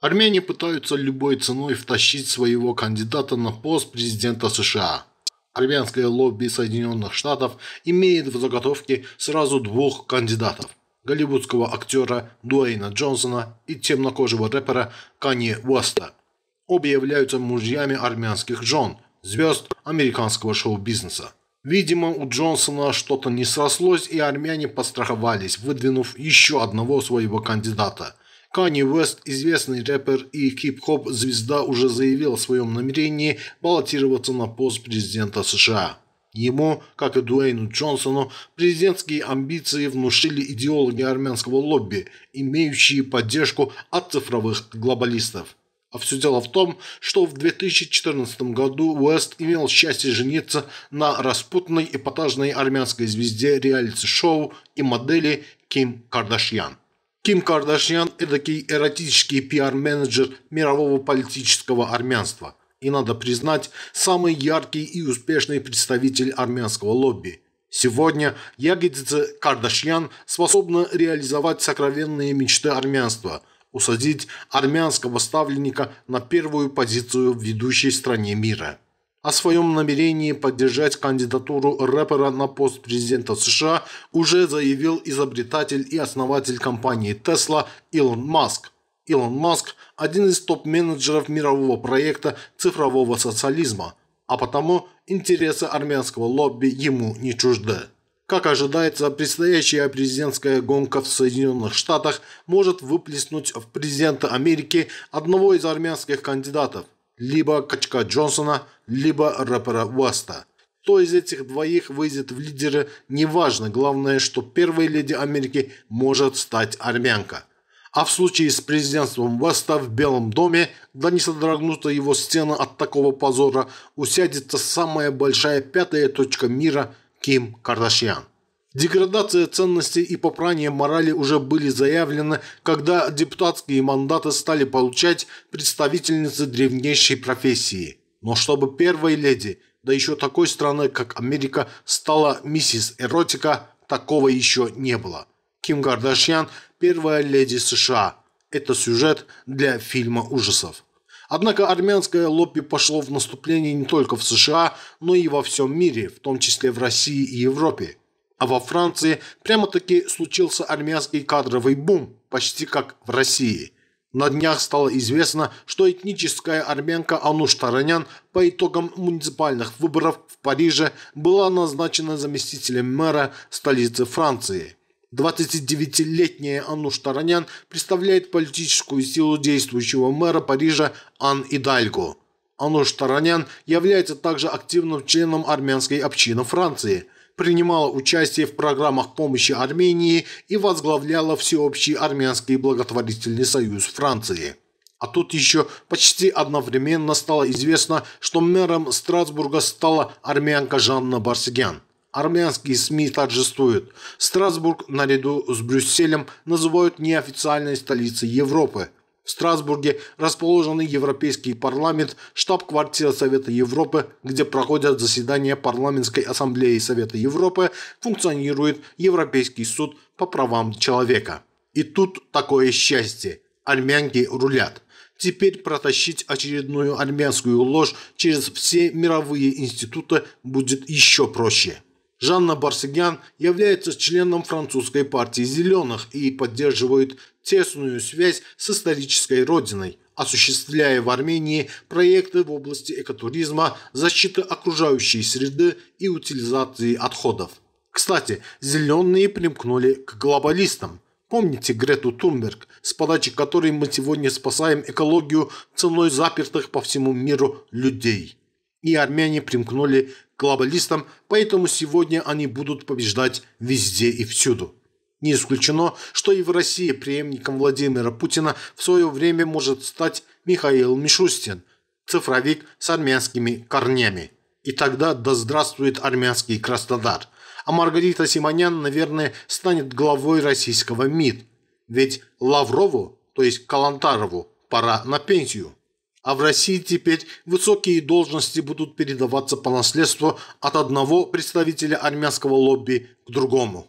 Армяне пытаются любой ценой втащить своего кандидата на пост президента США. Армянское лобби Соединенных Штатов имеет в заготовке сразу двух кандидатов – голливудского актера Дуэйна Джонсона и темнокожего рэпера Канье Уэста. Обе являются мужьями армянских жен, звезд американского шоу-бизнеса. Видимо, у Джонсона что-то не срослось, и армяне постраховались, выдвинув еще одного своего кандидата – Канни Уэст, известный рэпер и кип хоп звезда, уже заявил о своем намерении баллотироваться на пост президента США. Ему, как и Дуэйну Джонсону, президентские амбиции внушили идеологи армянского лобби, имеющие поддержку от цифровых глобалистов. А все дело в том, что в 2014 году Уэст имел счастье жениться на распутной эпатажной армянской звезде реалити-шоу и модели Ким Кардашьян. Ким Кардашьян – эдакий эротический пиар-менеджер мирового политического армянства и, надо признать, самый яркий и успешный представитель армянского лобби – Сегодня ягодица Кардашьян способна реализовать сокровенные мечты армянства, усадить армянского ставленника на первую позицию в ведущей стране мира. О своем намерении поддержать кандидатуру рэпера на пост президента США уже заявил изобретатель и основатель компании Tesla Илон Маск. Илон Маск – один из топ-менеджеров мирового проекта цифрового социализма, а потому интересы армянского лобби ему не чужды. Как ожидается, предстоящая президентская гонка в Соединенных Штатах может выплеснуть в президента Америки одного из армянских кандидатов – либо качка Джонсона, либо рэпера Уэста. Кто из этих двоих выйдет в лидеры, неважно, главное, что первой леди Америки может стать армянка. А в случае с президентством Веста в Белом доме, да не содрогнута его стена от такого позора, усядется самая большая пятая точка мира Ким Кардашьян. Деградация ценностей и попрание морали уже были заявлены, когда депутатские мандаты стали получать представительницы древнейшей профессии. Но чтобы первой леди, да еще такой страны, как Америка, стала миссис Эротика, такого еще не было. Ким Кардашьян – первая леди США. Это сюжет для фильма ужасов. Однако армянское лобби пошло в наступление не только в США, но и во всем мире, в том числе в России и Европе. А во Франции прямо-таки случился армянский кадровый бум, почти как в России. На днях стало известно, что этническая армянка Ануш Таранян по итогам муниципальных выборов в Париже была назначена заместителем мэра столицы Франции. 29-летняя Ануш Таранян представляет политическую силу действующего мэра Парижа Ан Идальго. Ануш Таранян является также активным членом армянской общины Франции – принимала участие в программах помощи Армении и возглавляла Всеобщий армянский благотворительный союз Франции. А тут еще почти одновременно стало известно, что мэром Страсбурга стала армянка Жанна Барсигян. Армянские СМИ торжествуют. Страсбург наряду с Брюсселем называют неофициальной столицей Европы – в Страсбурге расположены Европейский парламент, штаб-квартира Совета Европы, где проходят заседания Парламентской ассамблеи Совета Европы, функционирует Европейский суд по правам человека. И тут такое счастье. Армянки рулят. Теперь протащить очередную армянскую ложь через все мировые институты будет еще проще. Жанна Барсегян является членом французской партии «Зеленых» и поддерживает тесную связь с исторической родиной, осуществляя в Армении проекты в области экотуризма, защиты окружающей среды и утилизации отходов. Кстати, «Зеленые» примкнули к глобалистам. Помните Грету Тунберг, с подачи которой мы сегодня спасаем экологию ценой запертых по всему миру людей – и армяне примкнули к глобалистам, поэтому сегодня они будут побеждать везде и всюду. Не исключено, что и в России преемником Владимира Путина в свое время может стать Михаил Мишустин, цифровик с армянскими корнями. И тогда да здравствует армянский Краснодар. А Маргарита Симонян, наверное, станет главой российского МИД. Ведь Лаврову, то есть Калантарову, пора на пенсию. А в России теперь высокие должности будут передаваться по наследству от одного представителя армянского лобби к другому.